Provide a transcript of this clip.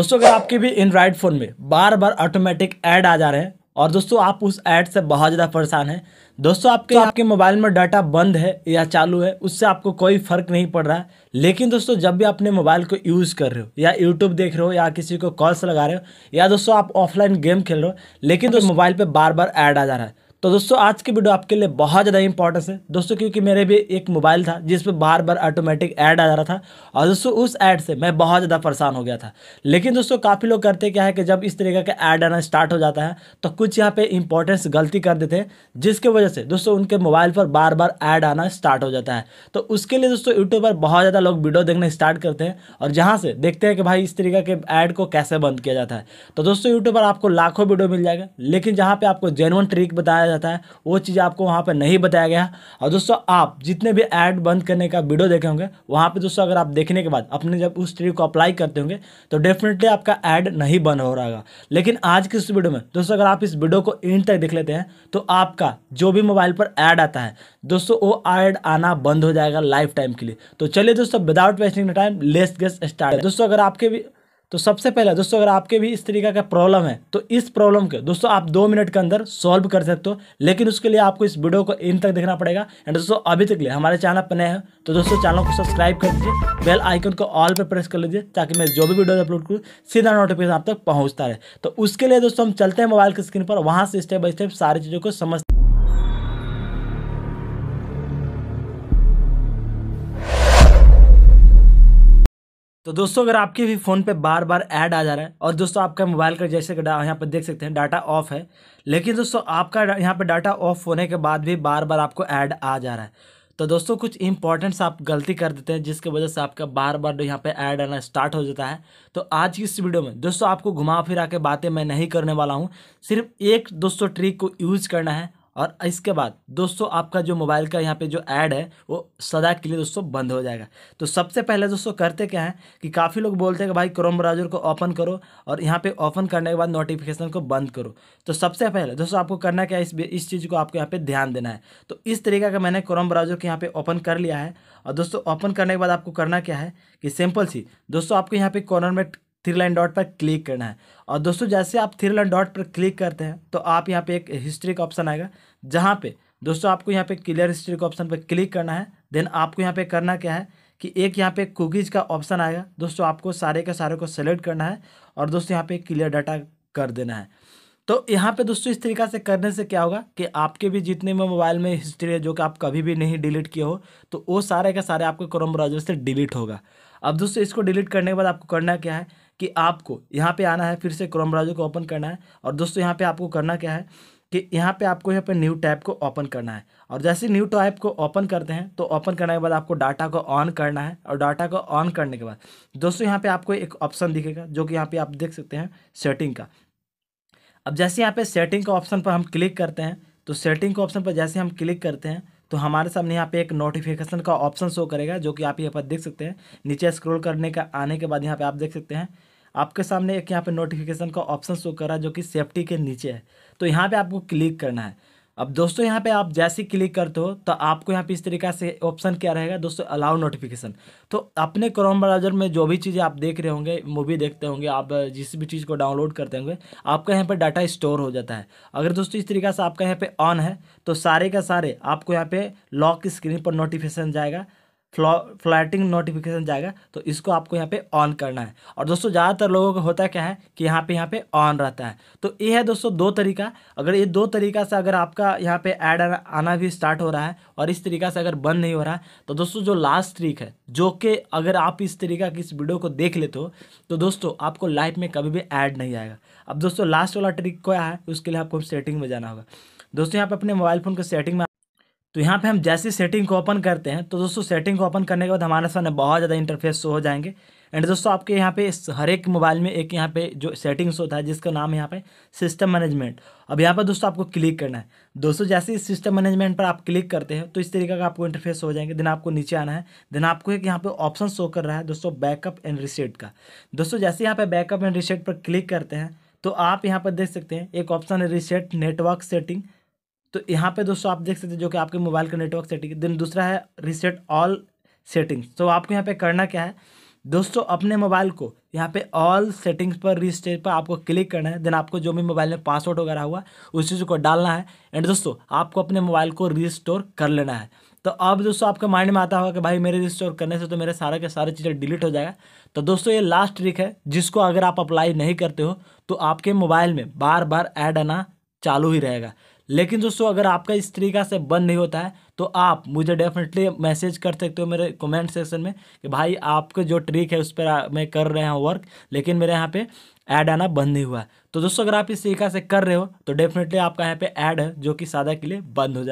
दोस्तों अगर आपके भी एंड्रॉयड फ़ोन में बार बार ऑटोमेटिक ऐड आ जा रहे हैं और दोस्तों आप उस ऐड से बहुत ज़्यादा परेशान हैं दोस्तों आपके तो आपके मोबाइल में डाटा बंद है या चालू है उससे आपको कोई फ़र्क नहीं पड़ रहा है लेकिन दोस्तों जब भी अपने मोबाइल को यूज़ कर रहे हो या यूट्यूब देख रहे हो या किसी को कॉल्स लगा रहे हो या दोस्तों आप ऑफलाइन गेम खेल रहे हो लेकिन दोस्तों मोबाइल पर बार बार ऐड आ जा रहा है तो दोस्तों आज की वीडियो आपके लिए बहुत ज़्यादा इंपॉर्टेंस है दोस्तों क्योंकि मेरे भी एक मोबाइल था जिस पर बार बार ऑटोमेटिक ऐड आ जा रहा था और दोस्तों उस ऐड से मैं बहुत ज़्यादा परेशान हो गया था लेकिन दोस्तों काफ़ी लोग करते क्या है कि जब इस तरीके का ऐड आना स्टार्ट हो जाता है तो कुछ यहाँ पर इंपॉर्टेंस गलती कर देते हैं जिसकी वजह से दोस्तों उनके मोबाइल पर बार बार ऐड आना स्टार्ट हो जाता है तो उसके लिए दोस्तों यूट्यूब पर बहुत ज़्यादा लोग वीडियो देखने स्टार्ट करते हैं और जहाँ से देखते हैं कि भाई इस तरीके के ऐड को कैसे बंद किया जाता है तो दोस्तों यूट्यूब पर आपको लाखों वीडियो मिल जाएगा लेकिन जहाँ पर आपको जेनवन ट्रिक बताया बताया जाता है वो चीज़ आपको वहाँ पर नहीं बताया गया और दोस्तों आप जितने भी ऐड बंद करने का वीडियो देखे होंगे वहाँ पर दोस्तों अगर आप देखने के बाद अपने जब उस ट्रिक को अप्लाई करते होंगे तो डेफिनेटली आपका ऐड नहीं बंद हो रहा लेकिन आज की इस वीडियो में दोस्तों अगर आप इस वीडियो को इंड तक देख लेते हैं तो आपका जो भी मोबाइल पर ऐड आता है दोस्तों वो ऐड आना बंद हो जाएगा लाइफ टाइम के लिए तो चलिए दोस्तों without wasting time let's get start दोस्तों अगर आपके भी तो सबसे पहले दोस्तों अगर आपके भी इस तरीका का प्रॉब्लम है तो इस प्रॉब्लम के दोस्तों आप दो मिनट के अंदर सॉल्व कर सकते हो लेकिन उसके लिए आपको इस वीडियो को इन तक देखना पड़ेगा एंड दोस्तों अभी तक लिए हमारे चैनल पर नए हैं तो दोस्तों चैनल को सब्सक्राइब कर दीजिए बेल आइकन को ऑल पर प्रेस कर लीजिए ताकि मैं जो भी वीडियो अपलोड करूँ सीधा नोटिफिकेशन आप तक पहुँचता रहे तो उसके लिए दोस्तों हम चलते हैं मोबाइल की स्क्रीन पर वहाँ से स्टेप बाई स्टेप सारी चीज़ों को समझ तो दोस्तों अगर आपके भी फ़ोन पे बार बार ऐड आ जा रहा है और दोस्तों आपका मोबाइल का जैसे कि यहाँ पर देख सकते हैं डाटा ऑफ है लेकिन दोस्तों आपका यहाँ पर डाटा ऑफ होने के बाद भी बार बार आपको ऐड आ जा रहा है तो दोस्तों कुछ इंपॉर्टेंट्स आप गलती कर देते हैं जिसकी वजह से आपका बार बार यहाँ पे ऐड आना स्टार्ट हो जाता है तो आज की इस वीडियो में दोस्तों आपको घुमा फिरा के बातें मैं नहीं करने वाला हूँ सिर्फ एक दोस्तों ट्रिक को यूज़ करना है और इसके बाद दोस्तों आपका जो मोबाइल का यहाँ पे जो ऐड है वो सदा के लिए दोस्तों बंद हो जाएगा तो सबसे पहले दोस्तों करते क्या है कि काफ़ी लोग बोलते हैं कि भाई क्रोम ब्राउजर को ओपन करो और यहाँ पे ओपन करने के बाद नोटिफिकेशन को बंद करो तो सबसे पहले दोस्तों आपको करना क्या है इस इस चीज़ को आपको यहाँ पर ध्यान देना है तो इस तरीके का मैंने क्रोम ब्राउजर को यहाँ पर ओपन कर लिया है और दोस्तों ओपन करने के बाद आपको करना क्या है कि सिंपल सी दोस्तों आपको यहाँ पर कॉर्नर में थ्री लाइन डॉट पर क्लिक करना है और दोस्तों जैसे आप थ्री लाइन डॉट पर क्लिक करते हैं तो आप यहाँ पे एक हिस्ट्री का ऑप्शन आएगा जहाँ पे दोस्तों आपको यहाँ पे क्लियर हिस्ट्री के ऑप्शन पर क्लिक करना है देन आपको यहाँ पे करना क्या है कि एक यहाँ पे कुकीज़ का ऑप्शन आएगा दोस्तों आपको सारे के सारे को सेलेक्ट करना है और दोस्तों यहाँ पे क्लियर डाटा कर देना है तो यहाँ पे दोस्तों इस तरीका से करने से क्या होगा कि आपके भी जितने भी मोबाइल में हिस्ट्री है जो कि आप कभी भी नहीं डिलीट किए हो तो वो सारे का सारे आपके क्रोम ब्राउजर से डिलीट होगा अब दोस्तों इसको डिलीट करने के बाद आपको करना क्या है कि आपको यहाँ पे आना है फिर से क्रोम ब्राउजर को ओपन करना है और दोस्तों यहाँ पे आपको करना क्या है कि यहाँ पे आपको यहाँ पे न्यू टैब को ओपन करना है और जैसे न्यू टैब को ओपन करते हैं तो ओपन करने के बाद आपको डाटा को ऑन करना है और डाटा को ऑन करने के बाद दोस्तों यहाँ पर आपको एक ऑप्शन दिखेगा जो कि यहाँ पर आप देख सकते हैं सेटिंग का अब जैसे यहाँ पर सेटिंग का ऑप्शन पर हम क्लिक करते हैं तो सेटिंग के ऑप्शन पर जैसे हम क्लिक करते हैं तो हमारे सामने यहाँ पे एक नोटिफिकेशन का ऑप्शन शो करेगा जो कि आप यहाँ पर देख सकते हैं नीचे स्क्रॉल करने का आने के बाद यहाँ पे आप देख सकते हैं आपके सामने एक यहाँ पे नोटिफिकेशन का ऑप्शन शो कर रहा है जो कि सेफ्टी के नीचे है तो यहाँ पे आपको क्लिक करना है अब दोस्तों यहाँ पे आप जैसे क्लिक करते हो तो आपको यहाँ पे इस तरीका से ऑप्शन क्या रहेगा दोस्तों अलाउ नोटिफिकेशन तो अपने क्रोम ब्राउजर में जो भी चीज़ें आप देख रहे होंगे मूवी देखते होंगे आप जिस भी चीज़ को डाउनलोड करते होंगे आपका यहाँ पे डाटा स्टोर हो जाता है अगर दोस्तों इस तरीका से आपका यहाँ पे ऑन है तो सारे का सारे आपको यहाँ पे लॉक स्क्रीन पर नोटिफिकेशन जाएगा फ्लैटिंग नोटिफिकेशन जाएगा तो इसको आपको यहाँ पे ऑन करना है और दोस्तों ज़्यादातर लोगों का होता क्या है कि यहाँ पे यहाँ पे ऑन रहता है तो ये है दोस्तों दो तरीका अगर ये दो तरीका से अगर आपका यहाँ पे ऐड आना भी स्टार्ट हो रहा है और इस तरीका से अगर बंद नहीं हो रहा है तो दोस्तों जो लास्ट ट्रिक है जो कि अगर आप इस तरीका की इस वीडियो को देख लेते हो तो दोस्तों आपको लाइफ में कभी भी ऐड नहीं आएगा अब दोस्तों लास्ट वाला ट्रिक क्या है उसके लिए आपको सेटिंग में जाना होगा दोस्तों यहाँ पे अपने मोबाइल फ़ोन को सेटिंग में तो यहाँ पे हम जैसे सेटिंग को ओपन करते हैं तो दोस्तों सेटिंग को ओपन करने के बाद हमारे सामने बहुत ज़्यादा इंटरफेस शो हो जाएंगे एंड दोस्तों आपके यहाँ पे हर एक मोबाइल में एक यहाँ पे जो सेटिंग्स होता है जिसका नाम है यहाँ पे सिस्टम मैनेजमेंट अब यहाँ पर दोस्तों आपको क्लिक करना है दोस्तों जैसे इस सिस्टम मैनेजमेंट पर आप क्लिक करते हैं तो इस तरीके का आपको इंटरफेस हो जाएंगे देन आपको नीचे आना है देन आपको एक यहाँ पे ऑप्शन शो कर रहा है दोस्तों बैकअप एंड रिसेट का दोस्तों जैसे यहाँ पर बैकअप एंड रिसेट पर क्लिक करते हैं तो आप यहाँ पर देख सकते हैं एक ऑप्शन है रिसेट नेटवर्क सेटिंग तो यहाँ पे दोस्तों आप देख सकते हैं जो कि आपके मोबाइल का नेटवर्क सेटिंग देन दूसरा है रीसेट ऑल सेटिंग्स तो आपको यहाँ पे करना क्या है दोस्तों अपने मोबाइल को यहाँ पे ऑल सेटिंग्स पर रीसेट पर आपको क्लिक करना है देन आपको जो भी मोबाइल में पासवर्ड वगैरह हुआ उस चीज़ को डालना है एंड दोस्तों आपको अपने मोबाइल को रिस्टोर कर लेना है तो अब दोस्तों आपके माइंड में आता होगा कि भाई मेरे रिस्टोर करने से तो मेरे सारे के सारे चीज़ें डिलीट हो जाएगा तो दोस्तों ये लास्ट ट्रिक है जिसको अगर आप अप्लाई नहीं करते हो तो आपके मोबाइल में बार बार ऐड आना चालू ही रहेगा लेकिन दोस्तों अगर आपका इस तरीका से बंद नहीं होता है तो आप मुझे डेफिनेटली मैसेज कर सकते हो मेरे कमेंट सेक्शन में कि भाई आपके जो ट्रिक है उस पर मैं कर रहा हूँ वर्क लेकिन मेरे यहाँ पे ऐड आना बंद नहीं हुआ तो दोस्तों अगर आप इस तरीका से कर रहे हो तो डेफिनेटली आपका यहाँ पे ऐड है जो कि सादा के लिए बंद हो जाए